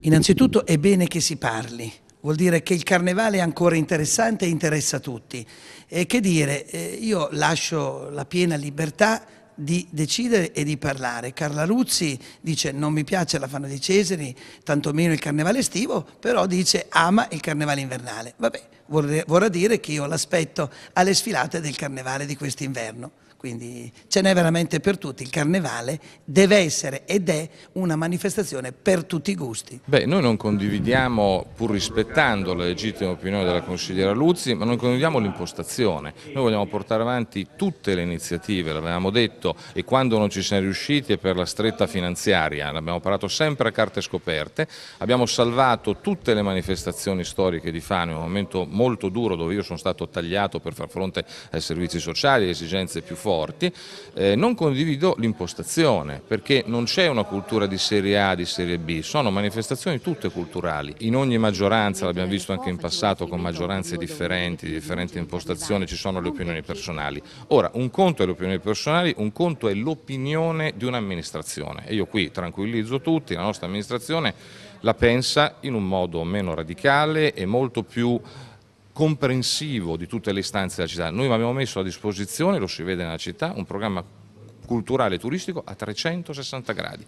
Innanzitutto è bene che si parli, vuol dire che il carnevale è ancora interessante e interessa tutti. E che dire, eh, io lascio la piena libertà di decidere e di parlare. Carla Ruzzi dice non mi piace la Fano di Cesari, tantomeno il carnevale estivo, però dice ama il carnevale invernale. Vabbè, vorrà dire che io l'aspetto alle sfilate del carnevale di quest'inverno. Quindi ce n'è veramente per tutti, il carnevale deve essere ed è una manifestazione per tutti i gusti. Beh, noi non condividiamo, pur rispettando la legittima opinione della consigliera Luzzi, ma non condividiamo l'impostazione. Noi vogliamo portare avanti tutte le iniziative, l'avevamo detto, fatto e quando non ci siamo riusciti è per la stretta finanziaria, l'abbiamo parlato sempre a carte scoperte, abbiamo salvato tutte le manifestazioni storiche di Fano in un momento molto duro dove io sono stato tagliato per far fronte ai servizi sociali, e esigenze più forti, eh, non condivido l'impostazione perché non c'è una cultura di serie A, di serie B, sono manifestazioni tutte culturali, in ogni maggioranza, l'abbiamo visto anche in passato con maggioranze differenti, di differenti impostazioni, ci sono le opinioni personali. Ora, un conto è le opinioni personali, un conto è l'opinione di un'amministrazione e io qui tranquillizzo tutti, la nostra amministrazione la pensa in un modo meno radicale e molto più comprensivo di tutte le istanze della città. Noi abbiamo messo a disposizione, lo si vede nella città, un programma culturale e turistico a 360 gradi.